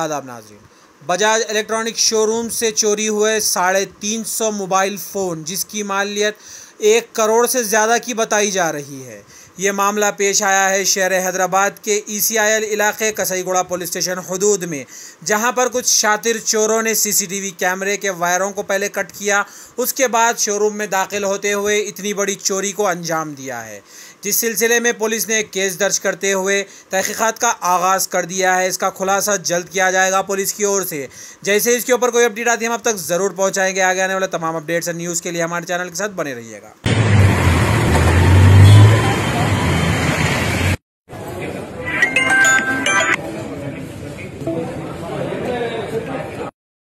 आदाब नाजरीन Bajaj electronic showroom से चोरी हुए साढ़े तीन सौ मोबाइल फ़ोन जिसकी मालियत एक करोड़ से ज़्यादा की बताई जा रही है ये मामला पेश आया है शहर हैदराबाद के ई सी आई एल इलाके कसईगुड़ा पुलिस स्टेशन हदूद में जहां पर कुछ शातिर चोरों ने सीसीटीवी कैमरे के वायरों को पहले कट किया उसके बाद शोरूम में दाखिल होते हुए इतनी बड़ी चोरी को अंजाम दिया है जिस सिलसिले में पुलिस ने केस दर्ज करते हुए तहकीक़ात का आगाज़ कर दिया है इसका खुलासा जल्द किया जाएगा पुलिस की ओर से जैसे इसके ऊपर कोई अपडेट आती है हम अब तक ज़रूर पहुँचाएँगे आगे आने वाले तमाम अपडेट्स और न्यूज़ के लिए हमारे चैनल के साथ बने रहिएगा